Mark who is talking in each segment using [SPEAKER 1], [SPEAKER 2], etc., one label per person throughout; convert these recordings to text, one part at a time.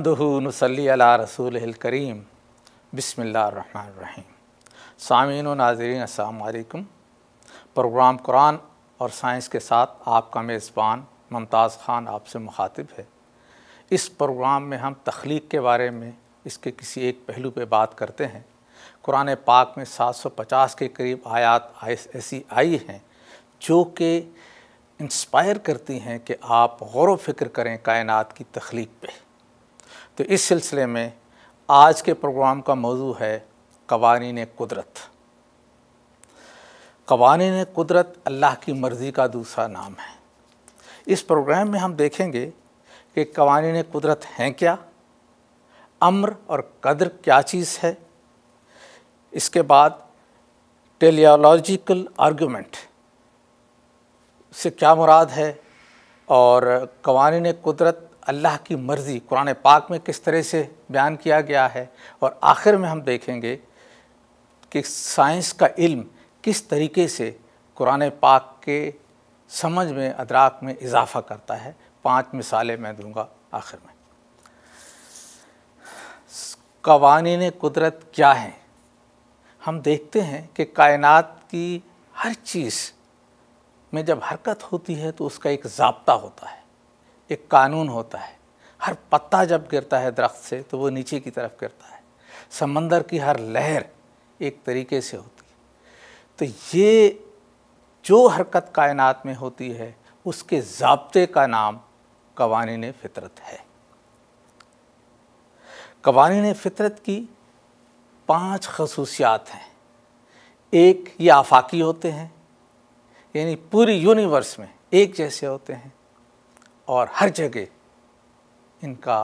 [SPEAKER 1] नहमदनसली रसूल करीम बसमीम सामीन नाजरीन असलकम प्रोग्राम कुरान और साइंस के साथ आपका मेज़बान मुमताज़ ख़ान आपसे मुखातिब है इस प्रोग्राम में हम तख्लीक के बारे में इसके किसी एक पहलू पे बात करते हैं कुरान पाक में 750 के करीब आयात ऐसी आई हैं जो कि इंस्पायर करती हैं कि आप गौर व फिक्र करें कायनात की तख्लीक पर तो इस सिलसिले में आज के प्रोग्राम का मौजू है ने कुदरत ने कुदरत अल्लाह की मर्ज़ी का दूसरा नाम है इस प्रोग्राम में हम देखेंगे कि ने कुदरत हैं क्या अम्र और कदर क्या चीज़ है इसके बाद टेलियोलॉजिकल आर्गूमेंट से क्या मुराद है और ने कुदरत अल्लाह की मर्ज़ी कुरान पाक में किस तरह से बयान किया गया है और आखिर में हम देखेंगे कि साइंस का इल्म किस तरीके से कुरान पाक के समझ में अदराक में इजाफ़ा करता है पांच मिसालें मैं दूंगा आखिर में कवानीन कुदरत क्या हैं हम देखते हैं कि कायनात की हर चीज़ में जब हरकत होती है तो उसका एक जबता होता है एक कानून होता है हर पत्ता जब गिरता है दरख्त से तो वो नीचे की तरफ गिरता है समंदर की हर लहर एक तरीके से होती है तो ये जो हरकत कायनात में होती है उसके ज़बते का नाम ने फ़ितरत है ने फ़ितरत की पांच खसूसियात हैं एक ये आफाकी होते हैं यानी पूरी यूनिवर्स में एक जैसे होते हैं और हर जगह इनका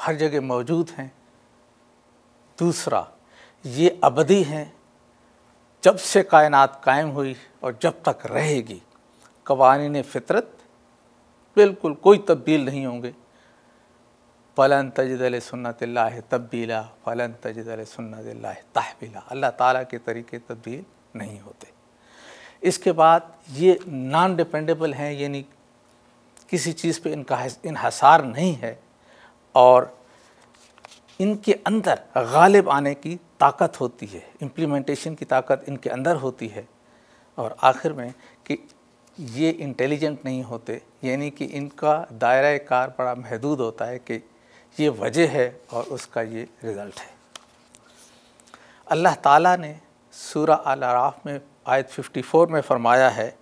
[SPEAKER 1] हर जगह मौजूद हैं दूसरा ये अबदी हैं जब से कायनात कायम हुई और जब तक रहेगी कवानीन फितरत बिल्कुल कोई तब्दील नहीं होंगे फ़लन तजद सुन्नत ला तब्दीला फ़लन तजद सुन्नत ला तहबीला अल्लाह ताला के तरीके तब्दील नहीं होते इसके बाद ये नॉन डिपेंडेबल हैं यानी किसी चीज़ पे इनका इनहसार नहीं है और इनके अंदर गालिब आने की ताकत होती है इम्प्लीमेंटेशन की ताकत इनके अंदर होती है और आखिर में कि ये इंटेलिजेंट नहीं होते यानी कि इनका दायरा कार बड़ा महदूद होता है कि ये वजह है और उसका ये रिज़ल्ट है अल्लाह ताला ने सूरह अल आराफ़ में आयत 54 में फ़रमाया है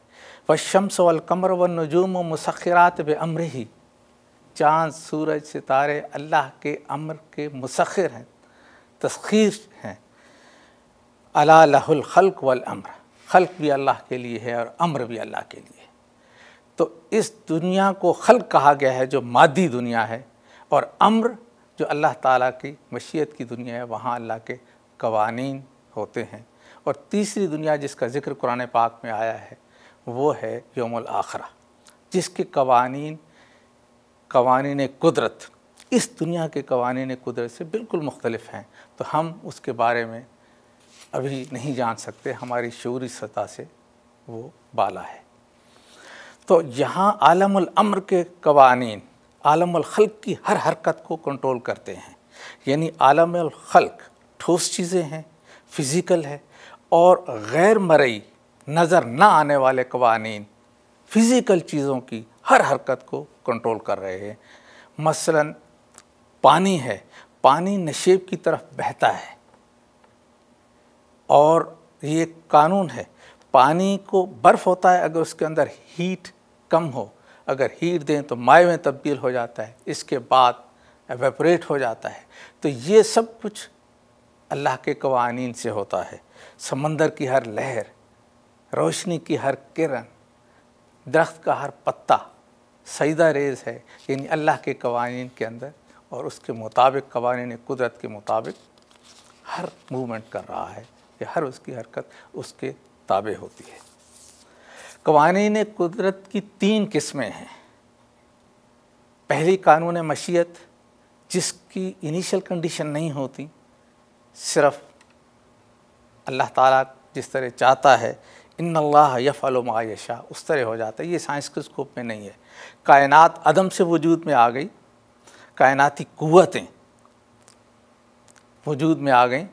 [SPEAKER 1] वशम्स कमर व नजूम मुसखरात बे अम्र ही चाँद सूरज सितारे अल्लाह के अम्र के मुसखर हैं तस्खीर हैं अला लहुल खल्क वल अम्र खल्क भी अल्लाह के लिए है और अम्र भी अल्लाह के लिए तो इस दुनिया को खल्क कहा गया है जो मादी दुनिया है और अम्र जो अल्लाह ताला की मशीयत की दुनिया है वहाँ अल्लाह के कवानीन होते हैं और तीसरी दुनिया जिसका ज़िक्र कुरान पाक में आया है वो है योम आखरा जिसके कवानी कवानीन कुदरत इस दुनिया के कवानीन कुदरत से बिल्कुल मुख्तलफ हैं तो हम उसके बारे में अभी नहीं जान सकते हमारी शूरी सतह से वो बाला है तो यहाँ आलमर के कवानी आलमखल्क की हर हरकत को कंट्रोल करते हैं यानी आलमखल्क ठोस चीज़ें हैं फिज़िकल है और गैर मरई नज़र ना आने वाले कवानी फ़िज़िकल चीज़ों की हर हरकत को कंट्रोल कर रहे हैं मसलन पानी है पानी नशेब की तरफ बहता है और ये कानून है पानी को बर्फ़ होता है अगर उसके अंदर हीट कम हो अगर हीट दें तो माए में तब्दील हो जाता है इसके बाद एवेपरेट हो जाता है तो ये सब कुछ अल्लाह के कवानीन से होता है समंदर की हर लहर रोशनी की हर किरण दरख्त का हर पत्ता सईदा रेज है यानी अल्लाह के कवानीन के अंदर और उसके मुताबिक कवानी कुदरत के मुताबिक हर मूवमेंट कर रहा है या हर उसकी हरकत उसके ताबे होती है कवानीन कुदरत की तीन किस्में हैं पहली कानून मशीत जिसकी इनिशियल कंडीशन नहीं होती सिर्फ अल्लाह ताला जिस तरह चाहता है इन अल्लाह यफ़ल मायशा उस तरह हो जाता है ये साइंस के स्कोप में नहीं है कायनात अदम से वजूद में आ गई कायनाती क़वतें वजूद में आ गई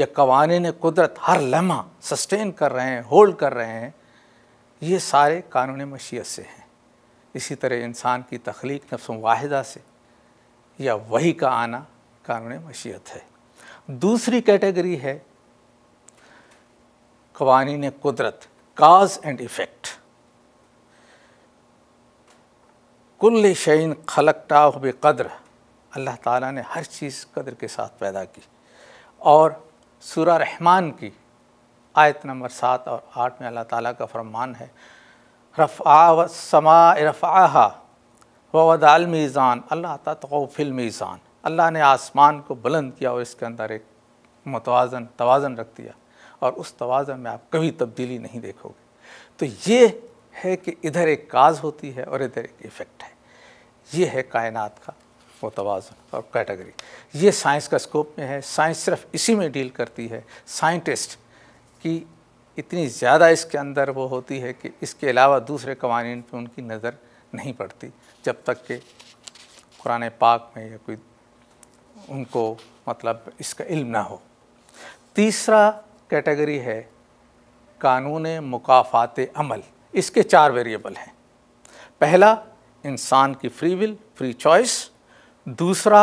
[SPEAKER 1] यह कवानीन कुदरत हर लम्हा सस्टेन कर रहे हैं होल्ड कर रहे हैं ये सारे कानून मशीत से हैं इसी तरह इंसान की तख्लीक नफ्स वाहिदा से या वही का आना कानून मशीयत है दूसरी कैटेगरी है ने कुदरत काज एंड इफ़ेक्ट कुल शैन खलक टाह कदर अल्लाह ताला ने हर चीज़ कदर के साथ पैदा की और सूरा रहमान की आयत नंबर सात और आठ में अल्लाह ताला का फरमान है रफ़ा समा रफ़ा वदाल मीज़ान अल्लाह तफ़िल मीज़ान अल्लाह ने आसमान को बुलंद किया और इसके अंदर एक मतवाजन तोज़न रख दिया और उस तोज़ा में आप कभी तब्दीली नहीं देखोगे तो ये है कि इधर एक काज होती है और इधर एक इफ़ेक्ट है ये है कायनात का वो तोज़न और कैटेगरी ये साइंस का स्कोप में है साइंस सिर्फ इसी में डील करती है साइंटिस्ट की इतनी ज़्यादा इसके अंदर वो होती है कि इसके अलावा दूसरे कवानीन पर उनकी नज़र नहीं पड़ती जब तक कि कुरान पाक में या कोई उनको मतलब इसका इल्म ना हो तीसरा कैटेगरी है कानून मुकाफ़ात अमल इसके चार वेरिएबल हैं पहला इंसान की फ्री विल फ्री चॉइस दूसरा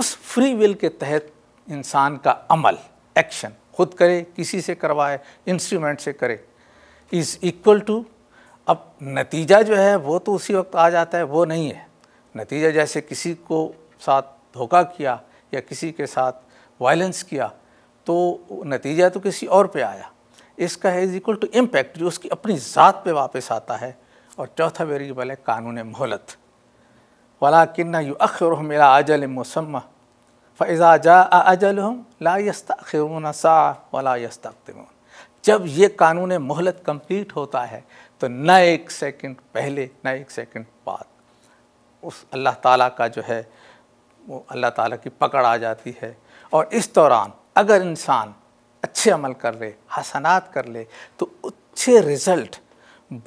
[SPEAKER 1] उस फ्री विल के तहत इंसान का अमल एक्शन खुद करे किसी से करवाए इंस्ट्रूमेंट से करे इज़ इक्वल टू अब नतीजा जो है वो तो उसी वक्त आ जाता है वो नहीं है नतीजा जैसे किसी को साथ धोखा किया या किसी के साथ वायलेंस किया तो नतीजा तो किसी और पे आया इसका है इज इक्वल टू इम्पैक्ट जो उसकी अपनी ज़ात पे वापस आता है और चौथा वेरिएबल है कानून मोहलत वला किन्ना यू अखर मेरा अजल मौसम फ़ैज़ा जा अजल हम ला सा वला जब ये कानून मोहलत कंप्लीट होता है तो न एक सेकंड पहले न एक सेकंड बाद उस अल्लाह ताला का जो है वो अल्लाह ताला की पकड़ आ जाती है और इस दौरान अगर इंसान अच्छे अमल कर ले हसनात कर ले तो अच्छे रिज़ल्ट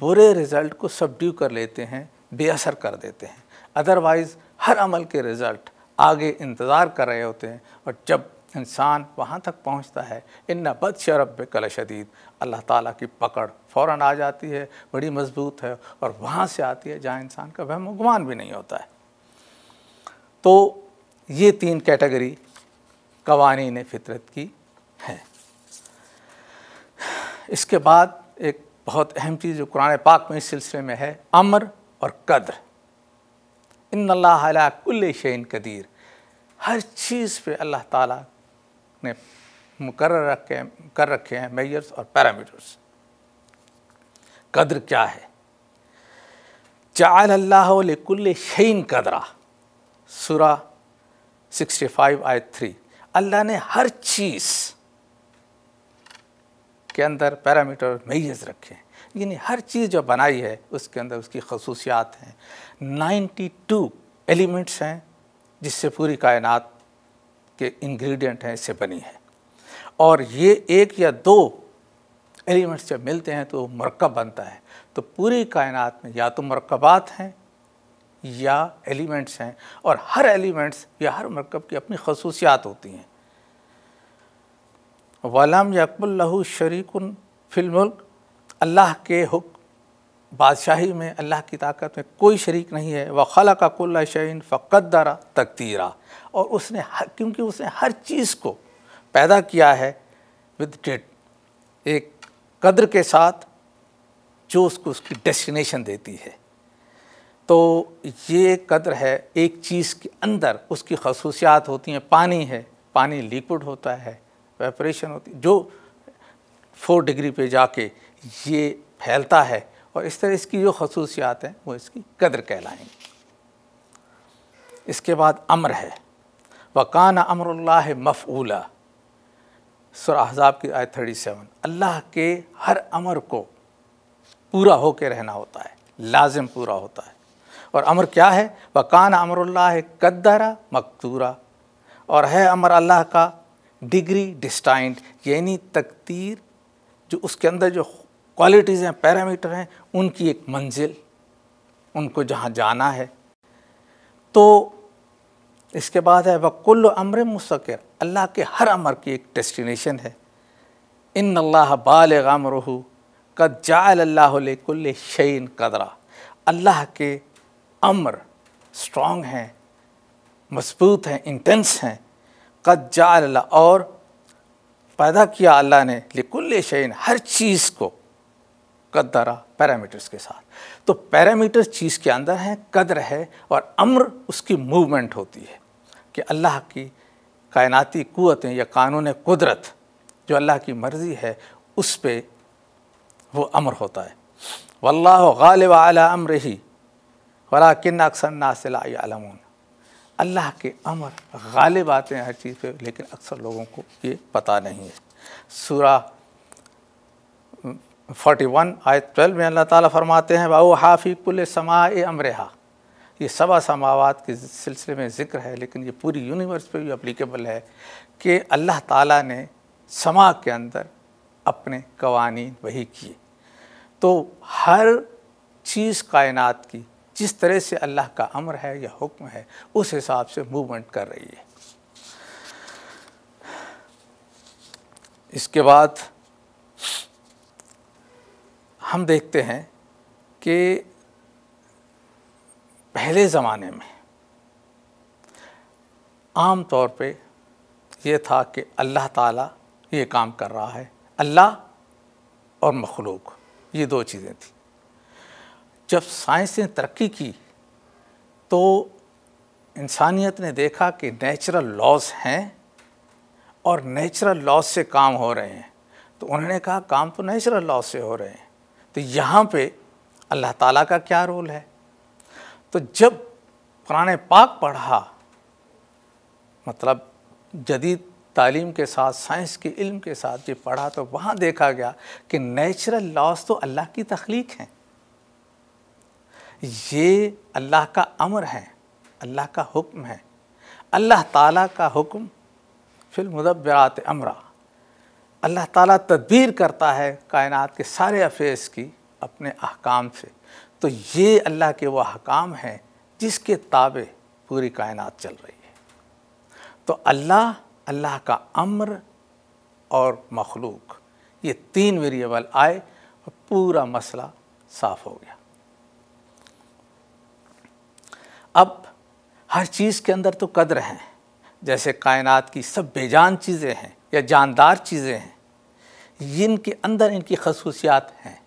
[SPEAKER 1] बुरे रिज़ल्ट को सबड्यू कर लेते हैं बेअसर कर देते हैं अदरवाइज़ हर अमल के रिज़ल्ट आगे इंतज़ार कर रहे होते हैं और जब इंसान वहाँ तक पहुँचता है इन बद शरब कल शदीद अल्लाह ताला की पकड़ फ़ौर आ जाती है बड़ी मजबूत है और वहाँ से आती है जहाँ इंसान का वह गुमान भी नहीं होता है तो ये तीन कैटेगरी कवानीन फितरत की हैं इसके बाद एक बहुत अहम चीज़ जो कुरान पाक में इस सिलसिले में है अमर और कद्र इन अल्लाह कुल शैन कदीर हर चीज़ पे अल्लाह ताला ने मुकर रखे कर रखे हैं मेयर्स और पैरामीटर्स कद्र क्या है चाल अल्लाह कुल शैन कदरा सुरा 65 आई थ्री अल्लाह ने हर चीज़ के अंदर पैरामीटर मेजर्स रखे हैं यानी हर चीज़ जो बनाई है उसके अंदर उसकी खसूसियात हैं 92 एलिमेंट्स हैं जिससे पूरी कायनात के इंग्रेडिएंट हैं इससे बनी है और ये एक या दो एलिमेंट्स जब मिलते हैं तो मरकब बनता है तो पूरी कायनात में या तो मरकबात हैं या एलिमेंट्स हैं और हर एलिमेंट्स या हर मरकब की अपनी खसूसियात होती हैं वलम यकबुल्लहू शरीकन फिल्मुल्क अल्लाह के हुक् बादशाही में अल्लाह की ताकत में कोई शरीक नहीं है व खला का कुल्ला शैन फ़कदारा तकदीरा और उसने क्योंकि उसने हर चीज़ को पैदा किया है विद डेट एक कदर के साथ जो उसको उसकी डेस्टिनेशन देती है तो ये कदर है एक चीज़ के अंदर उसकी खसूसियात होती हैं पानी है पानी लिक्विड होता है वेपरेशन होती जो फोर डिग्री पे जाके ये फैलता है और इस तरह इसकी जो खसूसियात हैं वो इसकी कदर कहलाएंगे इसके बाद अमर है वकान अमरुल्ला मफ़ूला सुर अहजाब की आयत थर्टी सेवन अल्लाह के हर अमर को पूरा होके रहना होता है लाजिम पूरा होता है और अमर क्या है वकान अमरुल्ला कद्दरा मकतूरा और है अमर अल्लाह का डिग्री डिस्टाइंड यानी तकदीर जो उसके अंदर जो क्वालिटीज़ हैं पैरामीटर हैं उनकी एक मंजिल उनको जहाँ जाना है तो इसके बाद है वकुल अमर मुस्कर अल्लाह के हर अमर की एक डेस्टिनेशन है इन अल्लाह बाल गमरहू कद जाल अल्लाह कुल्ल शैन कदरा अल्लाह के अम्र स्ट्रॉन्ग हैं मजबूत हैं इंटेंस हैं कद जा और पैदा किया अल्लाह ने लिकुल्ल शैन हर चीज़ को कदरा पैरामीटर्स के साथ तो पैरामीटर्स चीज़ के अंदर हैं कदर है और अम्र उसकी मूवमेंट होती है कि अल्लाह की कायनाती क़वतें या कानून कुदरत जो अल्लाह की मर्ज़ी है उस पर वो अमर होता है वल्ला गालिब अला अम्र ही वरा किन्ना अक्सर नासिलमून अल्लाह के अमर गालिब आते हैं हर चीज़ पे लेकिन अक्सर लोगों को ये पता नहीं है सूरा 41 आए ट्वेल्व में अल्लाह ताला फरमाते हैं बाऊ हाफ़ी कुल समा हा ये सबा समावत के सिलसिले में ज़िक्र है लेकिन ये पूरी यूनिवर्स पे भी अप्लीकेबल है कि अल्लाह ताला ने समा के अंदर अपने कवानी वही किए तो हर चीज़ कायनात की जिस तरह से अल्लाह का अमर है या हुक्म है उस हिसाब से मूवमेंट कर रही है इसके बाद हम देखते हैं कि पहले ज़माने में आम तौर पे ये था कि अल्लाह ताला ये काम कर रहा है अल्लाह और मखलूक ये दो चीज़ें थी जब साइंस ने तरक्की की तो इंसानियत ने देखा कि नेचुरल लॉस हैं और नेचुरल लॉस से काम हो रहे हैं तो उन्होंने कहा काम तो नेचुरल लॉस से हो रहे हैं तो यहाँ पे अल्लाह ताला का क्या रोल है तो जब पुराने पाक पढ़ा मतलब जदीद तालीम के साथ साइंस के इल्म के साथ जब पढ़ा तो वहाँ देखा गया कि नेचुरल लॉस तो अल्लाह की तख्लीक हैं ये अल्लाह का अमर है अल्लाह का हुक्म है अल्लाह ताला का हुक्म फिल मुदबरात अमरा अल्लाह ताला तदबीर करता है कायनात के सारे अफेस की अपने अहकाम से तो ये अल्लाह के वह अहकाम हैं जिसके ताबे पूरी कायनात चल रही है तो अल्लाह अल्लाह का अम्र और मखलूक ये तीन वेरिएबल आए और पूरा मसला साफ़ हो गया अब हर चीज़ के अंदर तो कदर हैं जैसे कायनात की सब बेजान चीज़ें हैं या जानदार चीज़ें हैं इनके अंदर इनकी खसूसियात हैं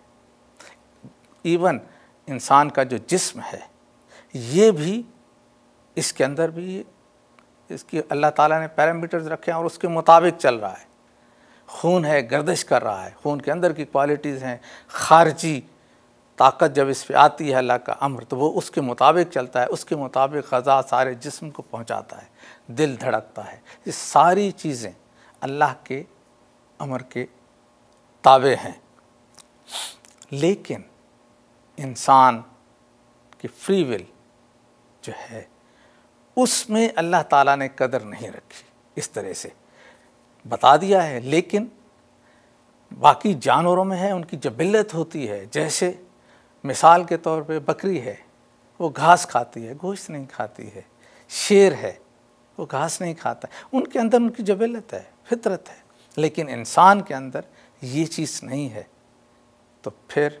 [SPEAKER 1] इवन इंसान का जो जिस्म है ये भी इसके अंदर भी इसकी अल्लाह ताला ने पैरामीटर्स रखे हैं और उसके मुताबिक चल रहा है खून है गर्दिश कर रहा है खून के अंदर की क्वालिटीज़ हैं खारजी ताकत जब इस पर आती है अल्लाह का अमर तो वो उसके मुताबिक चलता है उसके मुताबिक गज़ा सारे जिस्म को पहुंचाता है दिल धड़कता है ये सारी चीज़ें अल्लाह के अमर के ताबे हैं लेकिन इंसान की फ्री विल जो है उसमें अल्लाह ताला ने कदर नहीं रखी इस तरह से बता दिया है लेकिन बाकी जानवरों में है उनकी जबिलत होती है जैसे मिसाल के तौर पे बकरी है वो घास खाती है गोश्त नहीं खाती है शेर है वो घास नहीं खाता उनके अंदर उनकी जबलत है फितरत है लेकिन इंसान के अंदर ये चीज़ नहीं है तो फिर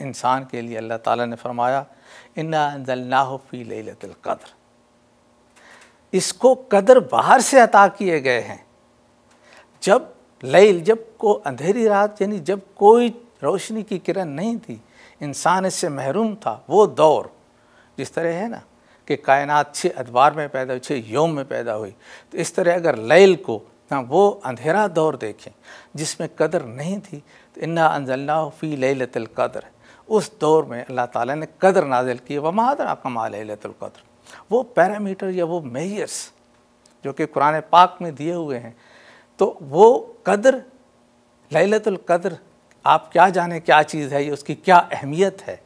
[SPEAKER 1] इंसान के लिए अल्लाह ताला ने फरमाया इन्ना जलनाह फ़ी इसको कदर बाहर से अता किए गए हैं जब लैल जब को अंधेरी रात यानी जब कोई रोशनी की किरण नहीं थी इंसान इससे महरूम था वो दौर जिस तरह है ना कि कायनात छः अदवार में पैदा हुई छः योम में पैदा हुई तो इस तरह अगर लैल को ना वो अंधेरा दौर देखें जिसमें कदर नहीं थी तो इन्ना अनजल्ला फ़ी लतल कदर उस दौर में अल्लाह ताला ने कदर नाजिल की मादर अकमा लतल कदर वो पैरामीटर या वो मेयर्स जो कि कुरान पाक में दिए हुए हैं तो वो कदर लतल कदर आप क्या जाने क्या चीज़ है ये उसकी क्या अहमियत है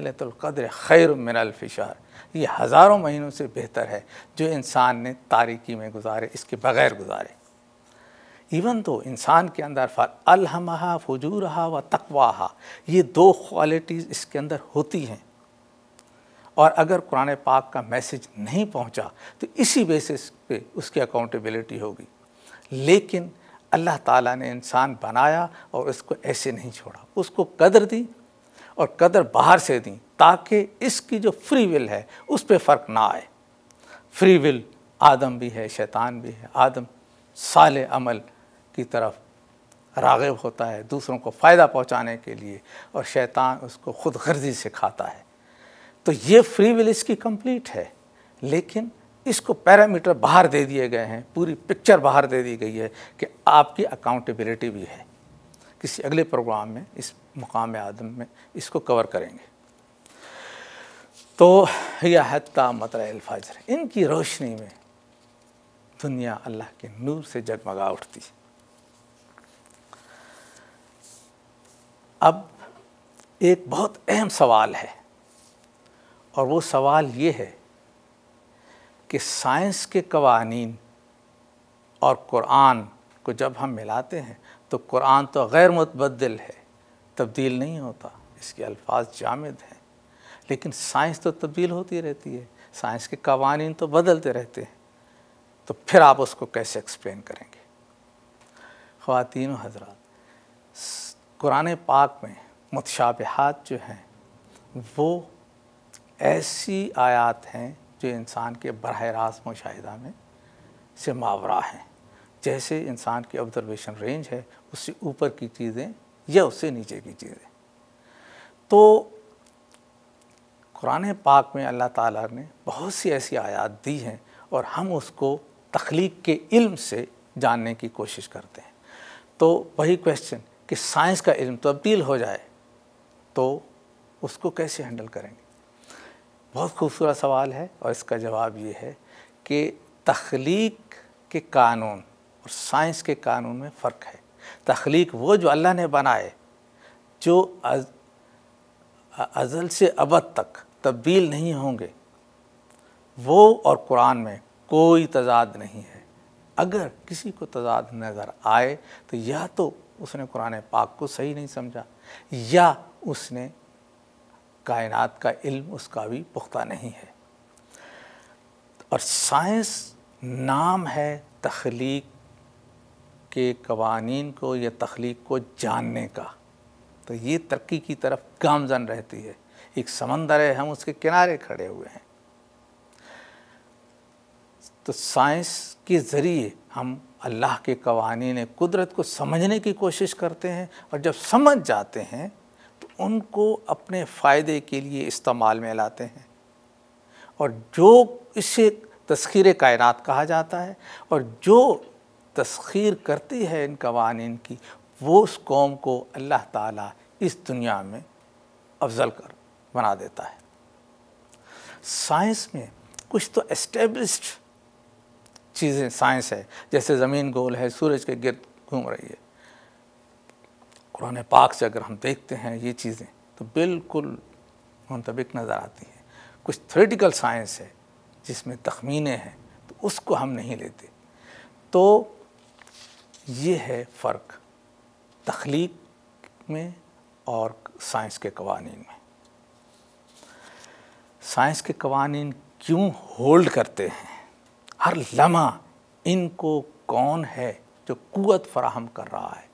[SPEAKER 1] लतुल्क़द्र खैर मिनल्फिशार ये हज़ारों महीनों से बेहतर है जो इंसान ने तारीकी में गुजारे इसके बग़ैर गुजारे इवन तो इंसान के अंदर अलहमहा फजूरहा व तकवाहा ये दो क्वालिटीज़ इसके अंदर होती हैं और अगर कुरान पाक का मैसेज नहीं पहुंचा तो इसी बेसिस पे उसकी अकाउंटेबिलिटी होगी लेकिन अल्लाह ताला ने इंसान बनाया और इसको ऐसे नहीं छोड़ा उसको कदर दी और कदर बाहर से दी ताकि इसकी जो फ्री विल है उस पर फ़र्क ना आए फ्री विल आदम भी है शैतान भी है आदम साल अमल की तरफ रागब होता है दूसरों को फ़ायदा पहुंचाने के लिए और शैतान उसको खुद गर्जी से खाता है तो ये फ्री विल इसकी कंप्लीट है लेकिन इसको पैरामीटर बाहर दे दिए गए हैं पूरी पिक्चर बाहर दे दी गई है कि आपकी अकाउंटेबिलिटी भी है किसी अगले प्रोग्राम में इस मुकाम आदम में इसको कवर करेंगे तो यह हत्ता मतलफ़ाजर इनकी रोशनी में दुनिया अल्लाह के नूर से जगमगा उठती है अब एक बहुत अहम सवाल है और वो सवाल ये है कि साइंस के कवानीन और कुरान को जब हम मिलाते हैं तो कुरान तो गैर मुतबदल है तब्दील नहीं होता इसके अल्फाज जामद हैं लेकिन साइंस तो तब्दील होती रहती है साइंस के कवानीन तो बदलते रहते हैं तो फिर आप उसको कैसे एक्सप्लेन करेंगे ख़वान हजरा कुरान पाक में मुतशाबहत जो हैं वो ऐसी आयात हैं जो इंसान के बरह रास्त मुशाह में से मावरा हैं जैसे इंसान की ऑब्ज़रवेशन रेंज है उससे ऊपर की चीज़ें या उससे नीचे की चीज़ें तो कुरान पाक में अल्लाह ताला ने बहुत सी ऐसी आयात दी हैं और हम उसको तख्लीक के इल्म से जानने की कोशिश करते हैं तो वही क्वेश्चन कि साइंस का इल्म तब्दील हो जाए तो उसको कैसे हैंडल करेंगे बहुत खूबसूरत सवाल है और इसका जवाब ये है कि तख्लीक के कानून और साइंस के कानून में फ़र्क है तख्लीक वो जो अल्लाह ने बनाए जो अज, अजल से अबद तक तब्दील नहीं होंगे वो और कुरान में कोई तजाद नहीं है अगर किसी को तजाद नज़र आए तो या तो उसने कुरान पाक को सही नहीं समझा या उसने कायनात का इल्म उसका भी पुख्ता नहीं है और साइंस नाम है तख्लीक के कवानीन को या तख्लीक को जानने का तो ये तरक्की की तरफ गामजन रहती है एक समंदर है हम उसके किनारे खड़े हुए हैं तो साइंस के ज़रिए हम अल्लाह के कवानीन कुदरत को समझने की कोशिश करते हैं और जब समझ जाते हैं उनको अपने फ़ायदे के लिए इस्तेमाल में लाते हैं और जो इसे तस्खीर कायनात कहा जाता है और जो तस्खीर करती है इन कवानीन की वो उस कौम को अल्लाह ताला इस दुनिया में अफजल कर बना देता है साइंस में कुछ तो इस्टेब्लिश्ड चीज़ें साइंस है जैसे ज़मीन गोल है सूरज के गिरद घूम रही है कुरान पाक से अगर हम देखते हैं ये चीज़ें तो बिल्कुल मुंतबिक नज़र आती हैं कुछ थ्रेटिकल साइंस है जिसमें तखमीने हैं तो उसको हम नहीं लेते तो ये है फ़र्क तख्लीक में और साइंस के कवानीन में साइंस के कवानीन क्यों होल्ड करते हैं हर लम्हा इनको कौन है जो कुत फराहम कर रहा है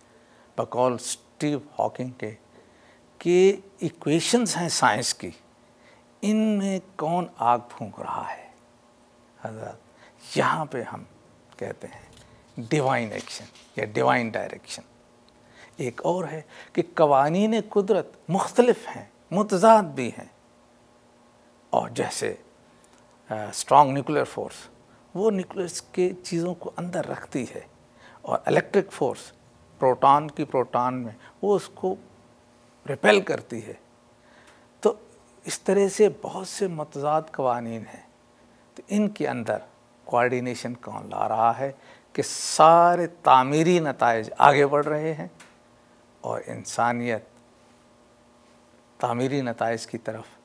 [SPEAKER 1] बकौल स्टीव हॉकिंग के कि इक्वेशंस हैं साइंस की इनमें कौन आग फूंक रहा है हजरत यहाँ पे हम कहते हैं डिवाइन एक्शन या डिवाइन डायरेक्शन एक और है कि ने कुदरत मुख्तलफ हैं मुतजाद भी हैं और जैसे स्ट्रॉन्ग न्यूक्लियर फोर्स वो न्यूक्लियस के चीज़ों को अंदर रखती है और इलेक्ट्रिक फोर्स प्रोटॉन की प्रोटॉन में वो उसको रिपेल करती है तो इस तरह से बहुत से मतजाद कवानीन हैं तो इनके अंदर कोऑर्डिनेशन कौन ला रहा है कि सारे तामीरी नतज आगे बढ़ रहे हैं और इंसानियत तामीरी नतज की तरफ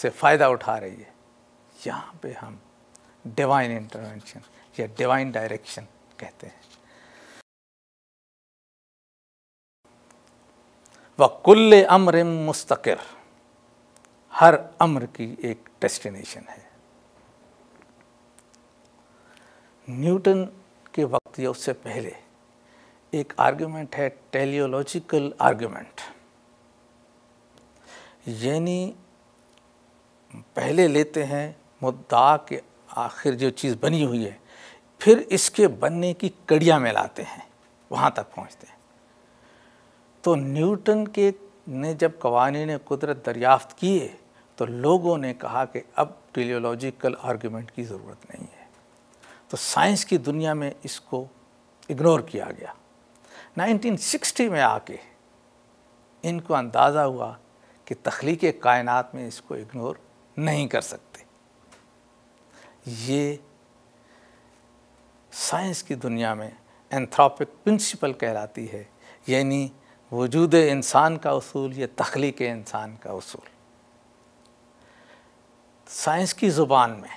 [SPEAKER 1] से फ़ायदा उठा रही है यहाँ पे हम डिवाइन इंटरवेंशन या डिवाइन डायरेक्शन कहते हैं व कुल्ल अम्र मुस्तकर हर अम्र की एक डेस्टिनेशन है न्यूटन के वक्त या उससे पहले एक आर्गुमेंट है टेलियोलॉजिकल आर्गुमेंट यानी पहले लेते हैं मुद्दा के आखिर जो चीज़ बनी हुई है फिर इसके बनने की कड़िया में लाते हैं वहाँ तक पहुँचते हैं तो न्यूटन के ने जब ने कुदरत दरियाफ्त किए तो लोगों ने कहा कि अब टेलियोलॉजिकल आर्गूमेंट की ज़रूरत नहीं है तो साइंस की दुनिया में इसको इग्नोर किया गया 1960 में आके इनको अंदाज़ा हुआ कि तख्लीक कायनात में इसको इग्नोर नहीं कर सकते ये साइंस की दुनिया में एंथ्रोपिक प्रिंसिपल कहलाती है यानी वजूद इंसान का असूल या तख्लीक इंसान का असूल साइंस की ज़ुबान में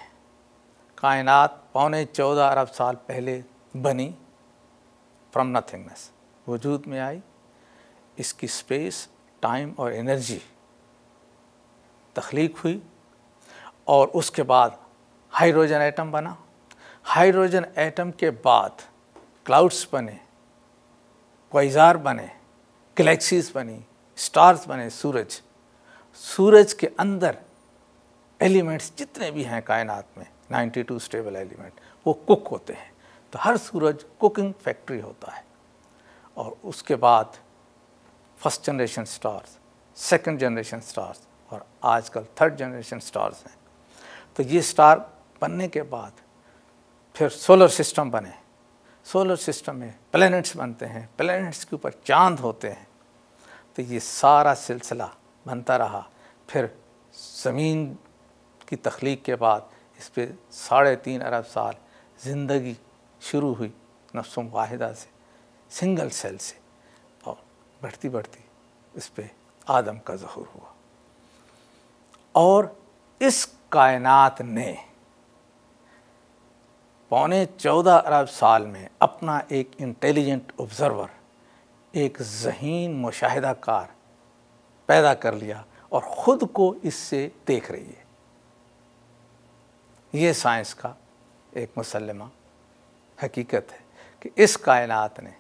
[SPEAKER 1] कायनात पौने चौदह अरब साल पहले बनी फ्रॉम नथिंगनेस वजूद में आई इसकी स्पेस टाइम और एनर्जी तख्लीक हुई और उसके बाद हाइड्रोजन एटम बना हाइड्रोजन एटम के बाद क्लाउड्स बने क्वाइजार बने गलेक्सीज बनी स्टार्स बने सूरज सूरज के अंदर एलिमेंट्स जितने भी हैं कायनात में 92 स्टेबल एलिमेंट वो कुक होते हैं तो हर सूरज कुकिंग फैक्ट्री होता है और उसके बाद first generation stars second generation stars और आजकल थर्ड जनरेशन स्टार्स हैं तो ये स्टार बनने के बाद फिर सोलर सिस्टम बने सोलर सिस्टम में प्लैनेट्स बनते हैं प्लैनेट्स के ऊपर चांद होते हैं तो ये सारा सिलसिला बनता रहा फिर ज़मीन की तख्लीक के बाद इस पर साढ़े तीन अरब साल ज़िंदगी शुरू हुई नफ्सम वाहिदा से सिंगल सेल से और बढ़ती बढ़ती इस पर आदम का जहूर हुआ और इस कायनात ने पौने चौदह अरब साल में अपना एक इंटेलिजेंट ऑब्ज़रवर एक जहीन मुशाहदाकार पैदा कर लिया और ख़ुद को इससे देख रही है ये साइंस का एक मुसलमा हकीकत है कि इस कायनात ने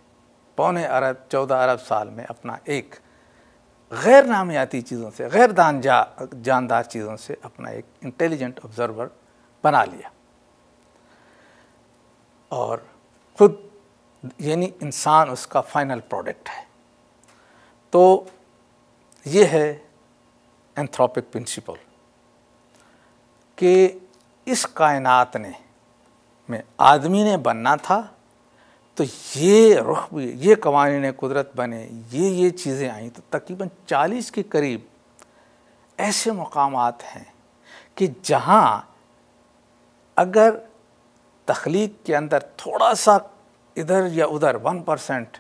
[SPEAKER 1] पौने अरब चौदह अरब साल में अपना एक गैर नामियाती चीज़ों से गैर दान जा जानदार चीज़ों से अपना एक इंटेलिजेंट ऑब्ज़रवर बना लिया और खुद यानी इंसान उसका फाइनल प्रोडक्ट है तो ये है एंथ्रोपिक प्रिंसिपल कि इस कायनात ने में आदमी ने बनना था तो ये रुख भी ये ने कुदरत बने ये ये चीज़ें आई तो तकरीबन 40 के करीब ऐसे मकाम हैं कि जहाँ अगर तख्लीक के अंदर थोड़ा सा इधर या उधर वन परसेंट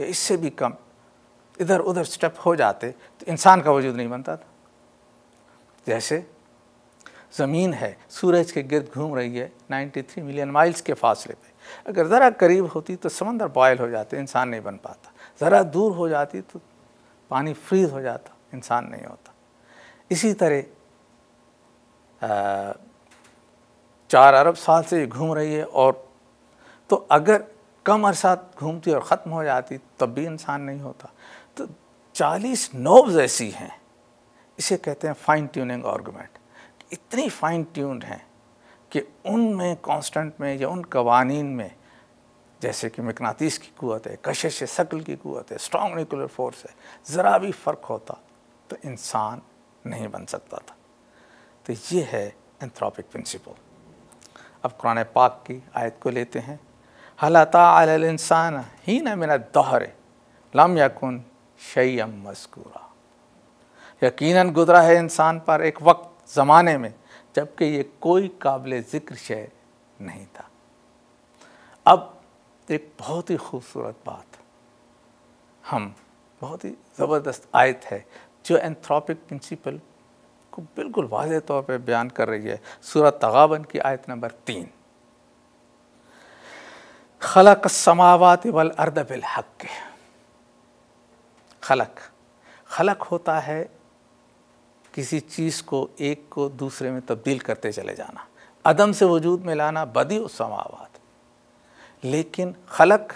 [SPEAKER 1] या इससे भी कम इधर उधर स्टेप हो जाते तो इंसान का वजूद नहीं बनता था जैसे ज़मीन है सूरज के गिरद घूम रही है 93 मिलियन माइल्स के फासले पे अगर ज़रा करीब होती तो समंदर बॉयल हो जाते इंसान नहीं बन पाता ज़रा दूर हो जाती तो पानी फ्रीज हो जाता इंसान नहीं होता इसी तरह चार अरब साल से घूम रही है और तो अगर कम अरसात घूमती और ख़त्म हो जाती तब भी इंसान नहीं होता तो चालीस नोब्स ऐसी हैं इसे कहते हैं फाइन ट्यूनिंग आर्गूमेंट इतनी फाइन ट्यून्ड हैं कि उनमें कांस्टेंट में या उन कवानीन में जैसे कि मकनातीस की कुत है कशिश शक्ल की कुत है स्ट्रॉन्ग न्यूक्लियर फोर्स है ज़रा भी फ़र्क होता तो इंसान नहीं बन सकता था तो ये है एंथ्रॉपिक प्रिंसिपल अब कुरान पाक की आयत को लेते हैं हलतासान ही न मेरा दोहर लम यकुन शैम मस्कूरा यकीन गुजरा है इंसान पर एक वक्त ज़माने में जबकि ये कोई काबिल ज़िक्र शय नहीं था अब एक बहुत ही खूबसूरत बात हम बहुत ही ज़बरदस्त आयत है जो एंथ्रोपिक प्रिंसिपल को बिल्कुल वाज तौर पर बयान कर रही है सूरत तगावन की आयत नंबर तीन खलक समावत वल अर्द बिल हक खलक खलक होता है किसी चीज़ को एक को दूसरे में तब्दील करते चले जाना अदम से वजूद में लाना बदी समावत लेकिन खलक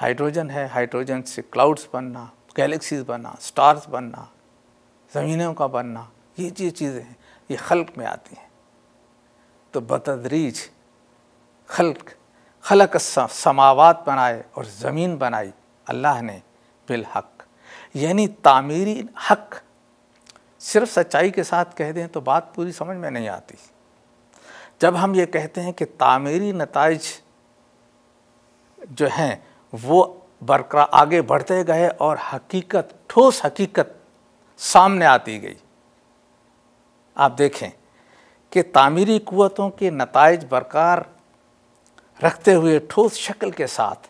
[SPEAKER 1] हाइड्रोजन है हाइड्रोजन से क्लाउड्स बनना गैलेक्सीज बनना स्टार्स बनना ज़मीनों का बनना ये जो चीज़ें हैं ये खल्क में आती हैं तो बतदरीज खल्क खलक समावत बनाए और ज़मीन बनाई अल्लाह ने बिलहक यानी तामीरी हक सिर्फ सच्चाई के साथ कह दें तो बात पूरी समझ में नहीं आती जब हम ये कहते हैं कि तामीरी नतज जो हैं वो बरकरार आगे बढ़ते गए और हकीकत ठोस हकीकत सामने आती गई आप देखें कि तामीरी क़वतों के नतज बरकार रखते हुए ठोस शक्ल के साथ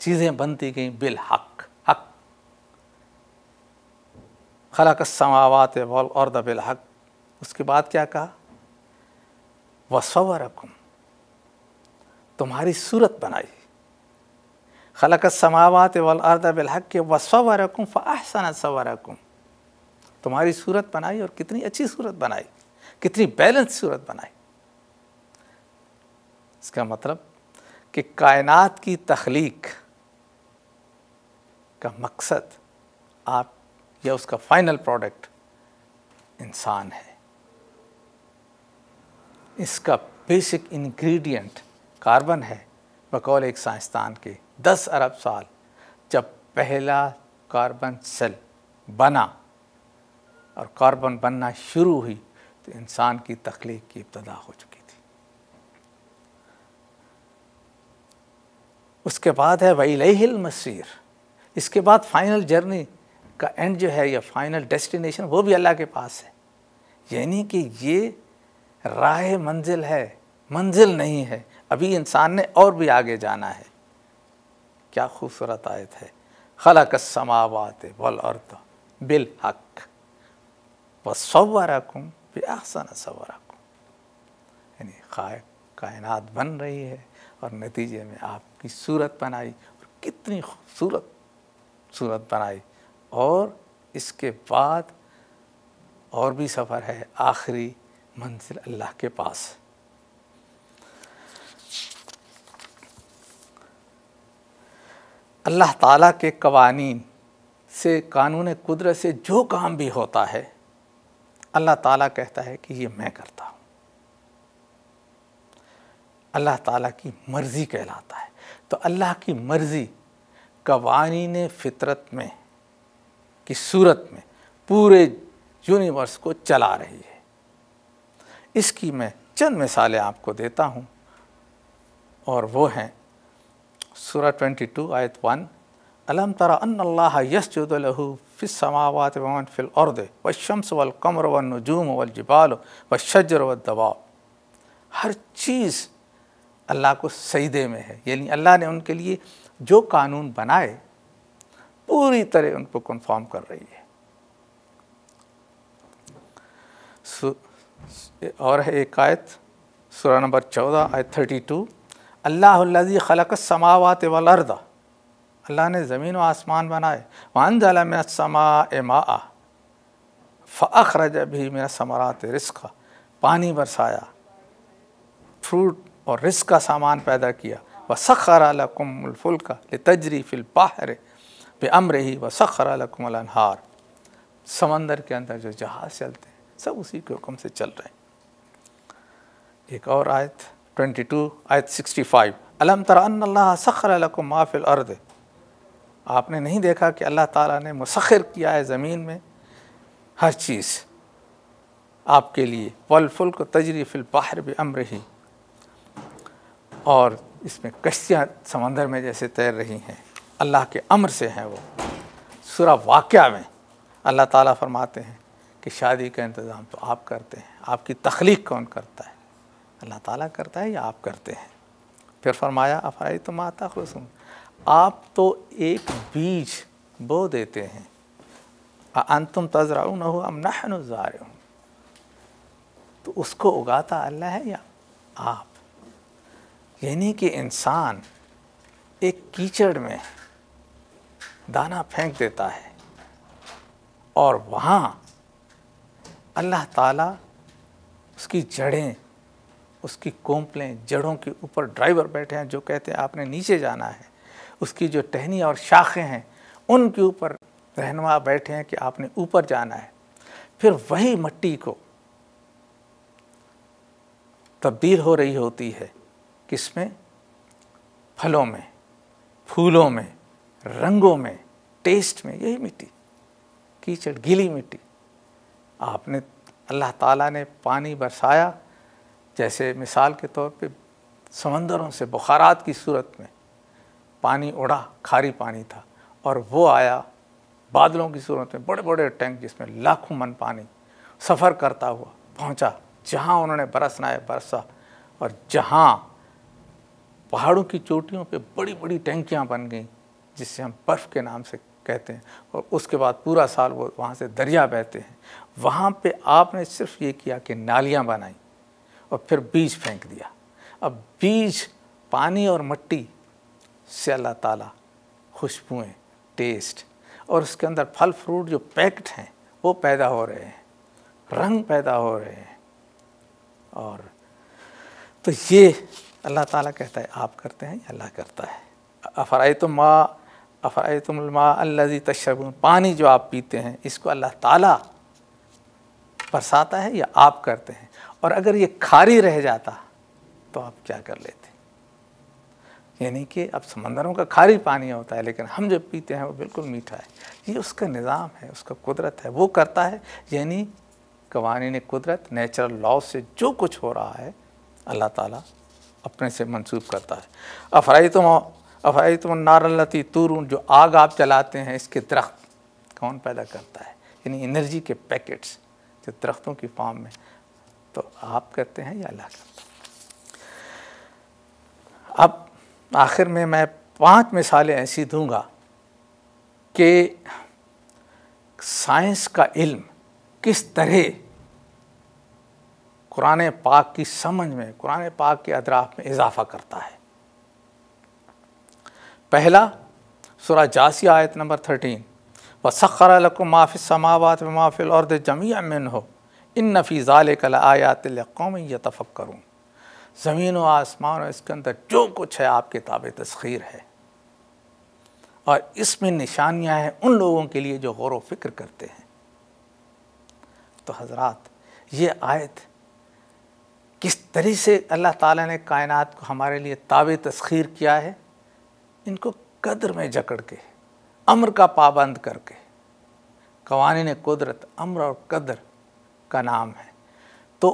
[SPEAKER 1] चीज़ें बनती गईं बिल हक हक खलक समावत वल और दबिल हक उसके बाद क्या कहा वसवर रकम तुम्हारी सूरत बनाई खलक समावत वल अर्द बिल हक के वसवर रकम फ़ाहसन सवर तुम्हारी सूरत बनाई और कितनी अच्छी सूरत बनाई कितनी बैलेंस सूरत बनाई इसका मतलब कि कायनात की तख्लीक का मकसद आप या उसका फाइनल प्रोडक्ट इंसान है इसका बेसिक इंग्रेडिएंट कार्बन है बकौल एक साइंसदान के दस अरब साल जब पहला कार्बन सेल बना और कार्बन बनना शुरू हुई तो इंसान की तख्लीक की इब्तदा हो चुकी थी उसके बाद है वही हिल मसीर इसके बाद फाइनल जर्नी का एंड जो है या फाइनल डेस्टिनेशन वो भी अल्लाह के पास है यानी कि ये राह मंजिल है मंजिल नहीं है अभी इंसान ने और भी आगे जाना है क्या खूबसूरत आयत है खलक समावात बल अर्द बिल हक़ वसवरकुम आसान सवरकुम यानी खाय कायनात बन रही है और नतीजे में आपकी सूरत बनाई और कितनी खूबसूरत सूरत बनाई और इसके बाद और भी सफ़र है आखिरी मंजिल अल्लाह के पास अल्लाह ताला के कवानीन से कानून कुदरत से जो काम भी होता है अल्लाह ताला कहता है कि ये मैं करता हूँ अल्लाह ताला की मर्ज़ी कहलाता है तो अल्लाह की मर्ज़ी ने फितरत में की सूरत में पूरे यूनिवर्स को चला रही है इसकी मैं चंद मिसालें आपको देता हूँ और वो हैं सूरह 22 आयत 1 अलम तर यसजुदलहू फ़िसमावत वमन फ़िल अर्द व शम्स वल कमर व नजूम वल जिबाल व शजर व दबाव हर चीज़ अल्लाह को सईदे में है यानी अल्लाह ने उनके लिए जो कानून बनाए पूरी तरह उनको कन्फर्म कर रही है और है एक आयत सुरा नंबर चौदह आयत थर्टी टू अल्लाह खलक समावत वल अर्दा अल्लाह ने ज़मीन व आसमान बनाए वन जला मेरा समा फ़र जब भी मेरा समरात रिस्क पानी बरसाया फ्रूट और रिस्क का सामान पैदा किया व सखर अलकुमफुल का तजरी फिल बाहर बे अम ही व सखर अलकुमलहार समंदर के अंदर जो जहाज़ चलते हैं सब उसी के हुक्म से चल रहे हैं एक और आयत 22 आयत 65 अलम तर अल्लाह सखर अलकुम माफिल अर्द आपने नहीं देखा कि अल्लाह ताला ने मुसखर किया है ज़मीन में हर चीज़ आपके लिए वलफुल को तजरीफ़िल बाहर भी अम रही और इसमें कश्तियाँ समंदर में जैसे तैर रही हैं अल्लाह के अम्र से हैं वो सूरा वाक़ में अल्लाह ताला फरमाते हैं कि शादी का इंतज़ाम तो आप करते हैं आपकी तख्लीक कौन करता है अल्लाह ताला करता है या आप करते हैं फिर फरमाया अफ़ाई तो माता हूँ आप तो एक बीज बो देते हैं अंतुम तजराऊ न हो हम हूँ तो उसको उगाता अल्लाह है या आप यानी कि इंसान एक कीचड़ में दाना फेंक देता है और वहाँ अल्लाह ताला उसकी जड़ें उसकी कोंपलें जड़ों के ऊपर ड्राइवर बैठे हैं जो कहते हैं आपने नीचे जाना है उसकी जो टहनी और शाखें हैं उनके ऊपर रहनमा बैठे हैं कि आपने ऊपर जाना है फिर वही मट्टी को तब्दील हो रही होती है किसमें फलों में फूलों में रंगों में टेस्ट में यही मिट्टी कीचड़ गीली मिट्टी आपने अल्लाह ताला ने पानी बरसाया जैसे मिसाल के तौर पे समंदरों से बुखारात की सूरत में पानी उड़ा खारी पानी था और वो आया बादलों की सूरत में बड़े बड़े टैंक जिसमें लाखों मन पानी सफ़र करता हुआ पहुंचा जहां उन्होंने बरसना है बरसा और जहां पहाड़ों की चोटियों पे बड़ी बड़ी टैंकियां बन गईं जिससे हम बर्फ़ के नाम से कहते हैं और उसके बाद पूरा साल वो वहाँ से दरिया बहते हैं वहाँ पे आपने सिर्फ ये किया कि नालियाँ बनाई और फिर बीज फेंक दिया अब बीज पानी और मट्टी से अल्लाह ताला खुशबुएँ टेस्ट और उसके अंदर फल फ्रूट जो पैक्ड हैं वो पैदा हो रहे हैं रंग पैदा हो रहे हैं और तो ये अल्लाह ताला कहता है आप करते हैं या अल्लाह करता है अफ़राए तो माँ अफ़राए तुम माँ अल्लाजी तशरबून पानी जो आप पीते हैं इसको अल्लाह ताला बरसाता है या आप करते हैं और अगर ये खारी रह जाता तो आप क्या कर लेते यानी कि अब समंदरों का खारी पानी होता है लेकिन हम जो पीते हैं वो बिल्कुल मीठा है ये उसका निज़ाम है उसका कुदरत है वो करता है यानी ने कुदरत नेचुरल लॉ से जो कुछ हो रहा है अल्लाह ताला अपने से मंसूब करता है अफराई तुम अफराई तुम नारलती तूरून जो आग आप चलाते हैं इसके दरख्त कौन पैदा करता है यानी एनर्जी के पैकेट्स जो दरख्तों की फॉर्म में तो आप करते हैं या अल्लाह करते हैं अब आखिर में मैं पांच मिसालें ऐसी दूंगा कि साइंस का इल्म किस तरह कुरान पाक की समझ में कुरान पाक के अदराफ में इजाफा करता है पहला सुरा जासी आयत नंबर थर्टीन व सखर माफिल समावत माफिल और जमी अमिन हो इन नफीज़ाल कल आयात कौम तफक करूँ ज़मीन व आसमान और इसके अंदर जो कुछ है आपके ताब तस्खीर है और इसमें निशानियाँ हैं उन लोगों के लिए जो गौर व फिक्र करते हैं तो हजरत ये आयत किस तरह से अल्लाह ताला ने कायनात को हमारे लिए ताब तस्खीर किया है इनको कदर में जकड़ के अम्र का पाबंद करके कवानी कुदरत अम्र और कदर का नाम है तो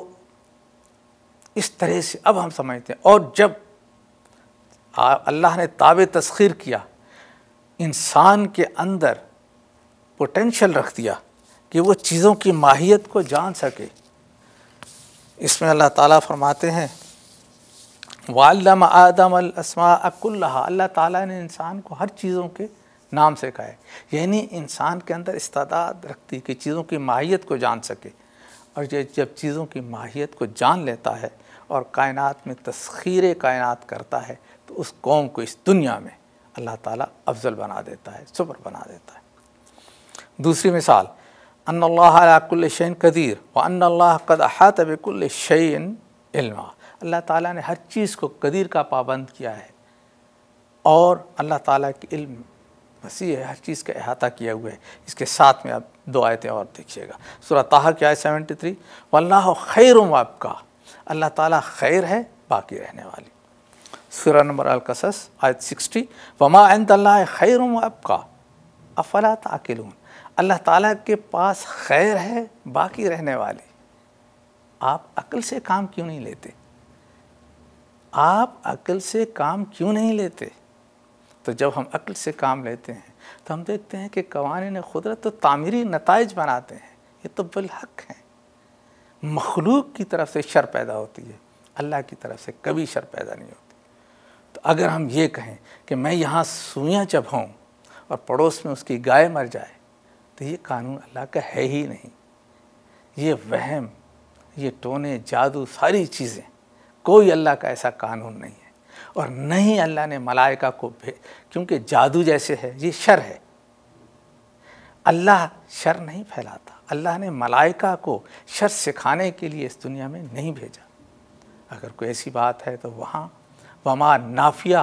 [SPEAKER 1] इस तरह से अब हम समझते हैं और जब अल्लाह ने ताब तस्खीर किया इंसान के अंदर पोटेंशल रख दिया कि वो चीज़ों की माहियत को जान सके इसमें अल्लाह ताला फरमाते हैं वालम आदम अलस्मा अल्लाह ताला ने इंसान को हर चीज़ों के नाम से कहा है यानी इंसान के अंदर इस्तादाद रखती कि चीज़ों की माहियत को जान सके और ये जब चीज़ों की माहियत को जान लेता है और कायनात में तस्खीर कायनात करता है तो उस कौम को इस दुनिया में अल्लाह ताला अफजल बना देता है सुपर बना देता है दूसरी मिसाल अनल्लाकुल शैन कदीर व अनल्ला कद अहात बिकुल शैन इल्मा अल्लाह ताला ने हर चीज़ को कदीर का पाबंद किया है और अल्लाह ताला के इल्म वसी है हर चीज़ का अहाता किया हुआ है इसके साथ में आप दो आयतें और देखिएगा सूरत ताहा है सेवेंटी थ्री वल्ला खैर आपका अल्लाह ताला खैर है बाकी रहने वाली सुर नंबर अलकसस आयत सिक्सटी वमा अल्ला खैर हूँ आपका अफला ताकिल अल्लाह ताला के पास खैर है बाकी रहने वाली आप अकल से काम क्यों नहीं लेते आप अकल से काम क्यों नहीं लेते तो जब हम अकल से काम लेते हैं तो हम देखते हैं कि ने कुदरत तो तामीरी नतज बनाते हैं ये तो बिलहक हैं मखलूक की तरफ से शर पैदा होती है अल्लाह की तरफ से कभी शर पैदा नहीं होती तो अगर हम ये कहें कि मैं यहाँ सुइयाँ जब हों और पड़ोस में उसकी गाय मर जाए तो ये कानून अल्लाह का है ही नहीं ये वहम ये टोने जादू सारी चीज़ें कोई अल्लाह का ऐसा कानून नहीं है और न ही अल्लाह ने मलाइका को भे क्योंकि जादू जैसे है ये शर है अल्लाह शर नहीं फैलाता अल्लाह ने मलाइका को शर सिखाने के लिए इस दुनिया में नहीं भेजा अगर कोई ऐसी बात है तो वहाँ वमा नाफिया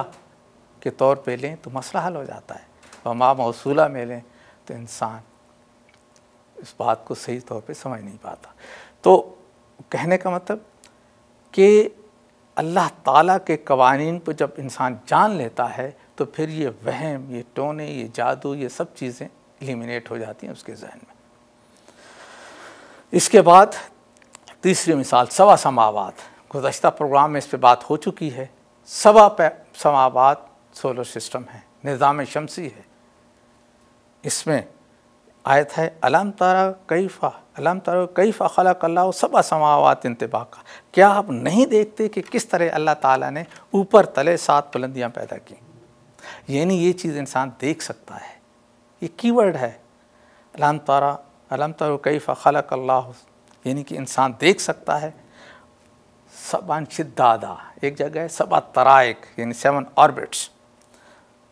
[SPEAKER 1] के तौर पे लें तो मसला हल हो जाता है वमा मौसूला में लें तो इंसान इस बात को सही तौर पे समझ नहीं पाता तो कहने का मतलब कि अल्लाह ताला के कवानीन पर जब इंसान जान लेता है तो फिर ये वहम ये टोने ये जादू ये सब चीज़ें एलिमिनेट हो जाती हैं उसके जहन में इसके बाद तीसरी मिसाल सवा समावाद गुजशत प्रोग्राम में इस पर बात हो चुकी है सवा समावाद सोलर सिस्टम है निज़ाम शमसी है इसमें आयत है अलम तारा कैफ़ा अलम तारा कैफ़ा खला कल्ला सबा समावत इंतबा का क्या आप नहीं देखते कि किस तरह अल्लाह ताला ने ऊपर तले सात बुलंदियाँ पैदा की यानी ये चीज़ इंसान देख सकता है ये कीवर्ड है अलम तारा अलम तर कई फ़लक अल्लाह यानी कि इंसान देख सकता है सबान शिदादा एक जगह है सबा तराइक यानी सेवन ऑर्बिट्स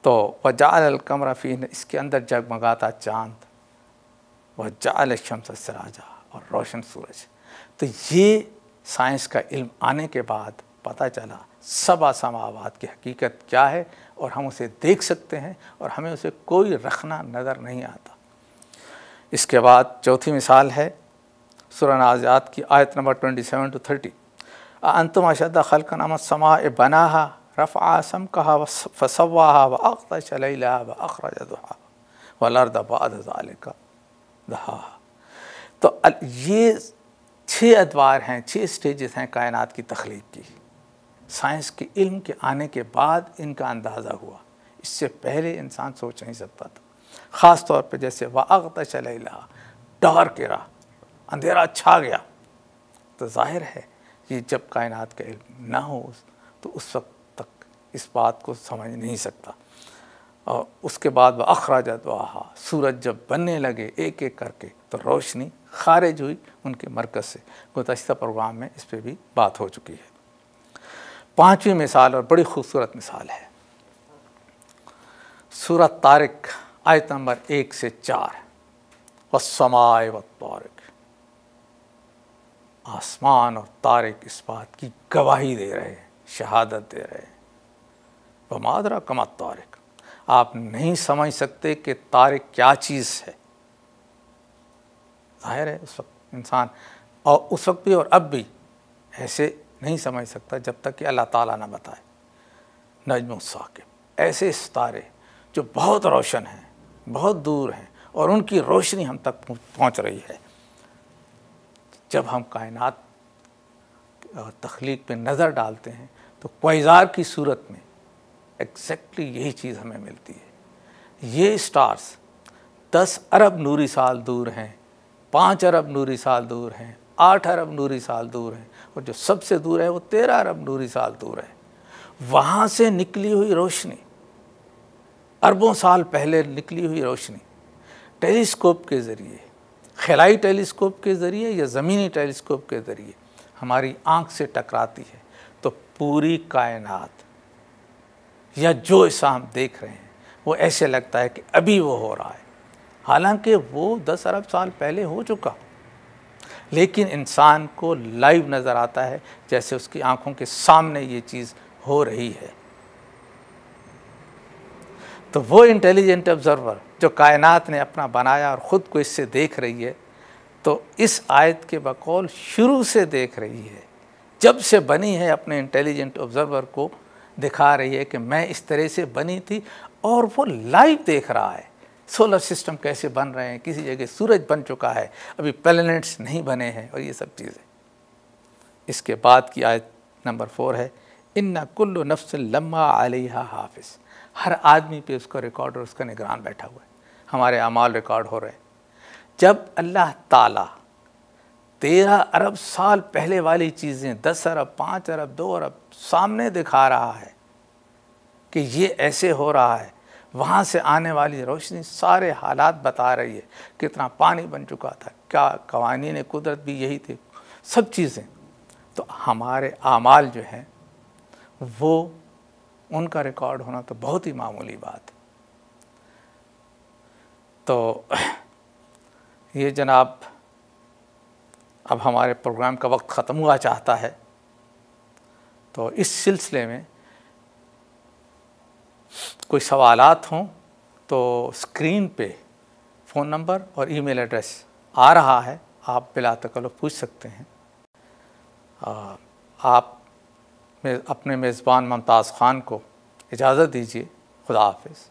[SPEAKER 1] तो वजाल कमर फ़ीन इसके अंदर जगमगाता चांद वजाल शमस सराजा और रोशन सूरज तो ये साइंस का इल्म आने के बाद पता चला सब आबाद की हकीकत क्या है और हम उसे देख सकते हैं और हमें उसे कोई रखना नज़र नहीं आता इसके बाद चौथी मिसाल है सुरनाजात की आयत number twenty seven to thirty अंतम अशद खल का नाम समा बना रफ़ आसम कहा फसवा व अख्त शलैला व अखरज दुहा तो ये छः अदवार हैं छः स्टेजेस हैं कायनात की तख्लीक की साइंस के इल्म के आने के बाद इनका अंदाज़ा हुआ इससे पहले इंसान सोच नहीं सकता था ख़ास तौर पर जैसे वागत चलेला डर गिरा अंधेरा छा गया तो जाहिर है कि जब कायनात का इल्म ना हो तो उस वक्त तक इस बात को समझ नहीं सकता और उसके बाद वह अखराज वहा सूरज जब बनने लगे एक एक करके तो रोशनी खारिज हुई उनके मरकज़ से गुजशत प्रोग्राम में इस पर भी बात हो चुकी है पाँचवीं मिसाल और बड़ी खूबसूरत मिसाल है सूरत तारिक आयत नंबर एक से चार व समाय व तारक आसमान और तारक इस बात की गवाही दे रहे हैं शहादत दे रहे हैं मादरा कमा तारक आप नहीं समझ सकते कि तारक क्या चीज़ है जाहिर है उस वक्त इंसान और उस वक्त भी और अब भी ऐसे नहीं समझ सकता जब तक कि अल्लाह ताला ना बताए नजम साकिब ऐसे सितारे जो बहुत रोशन हैं बहुत दूर हैं और उनकी रोशनी हम तक पहुंच रही है जब हम कायनात और तख्लीक पे नज़र डालते हैं तो क्वाइज़ार की सूरत में एग्जैक्टली यही चीज़ हमें मिलती है ये स्टार्स दस अरब नूरी साल दूर हैं पाँच अरब नूरी साल दूर हैं आठ अरब नूरी साल दूर हैं और जो सबसे दूर है वो तेरह अरब नूरी साल दूर है वहाँ से निकली हुई रोशनी अरबों साल पहले निकली हुई रोशनी टेलीस्कोप के ज़रिए खलाई टेलीस्कोप के ज़रिए या ज़मीनी टेलीस्कोप के ज़रिए हमारी आँख से टकराती है तो पूरी कायनात या जो ऐसा हम देख रहे हैं वो ऐसे लगता है कि अभी वो हो रहा है हालांकि वो दस अरब साल पहले हो चुका लेकिन इंसान को लाइव नज़र आता है जैसे उसकी आँखों के सामने ये चीज़ हो रही है तो वो इंटेलिजेंट ऑब्ज़र्वर जो कायनात ने अपना बनाया और ख़ुद को इससे देख रही है तो इस आयत के बकौल शुरू से देख रही है जब से बनी है अपने इंटेलिजेंट ऑब्ज़र्वर को दिखा रही है कि मैं इस तरह से बनी थी और वो लाइव देख रहा है सोलर सिस्टम कैसे बन रहे हैं किसी जगह सूरज बन चुका है अभी प्लैनेट्स नहीं बने हैं और ये सब चीज़ें इसके बाद की आयत नंबर फोर है इन्ना कुल्लु नफ्स लम्मा आलिया हाफिज़ हर आदमी पे उसका रिकॉर्ड और उसका निगरान बैठा हुआ है हमारे अमाल रिकॉर्ड हो रहे हैं जब अल्लाह ताला तेरह अरब साल पहले वाली चीज़ें दस अरब पाँच अरब दो अरब सामने दिखा रहा है कि ये ऐसे हो रहा है वहाँ से आने वाली रोशनी सारे हालात बता रही है कितना पानी बन चुका था क्या ने कुदरत भी यही थी सब चीज़ें तो हमारे आमाल जो हैं वो उनका रिकॉर्ड होना तो बहुत ही मामूली बात है तो ये जनाब अब हमारे प्रोग्राम का वक्त ख़त्म हुआ चाहता है तो इस सिलसिले में कोई सवालात हों तो स्क्रीन पे फ़ोन नंबर और ईमेल एड्रेस आ रहा है आप बिला तकल्लुफ़ पूछ सकते हैं आप अपने मेज़बान मुमताज़ ख़ान को इजाज़त दीजिए खुदा हाफिज़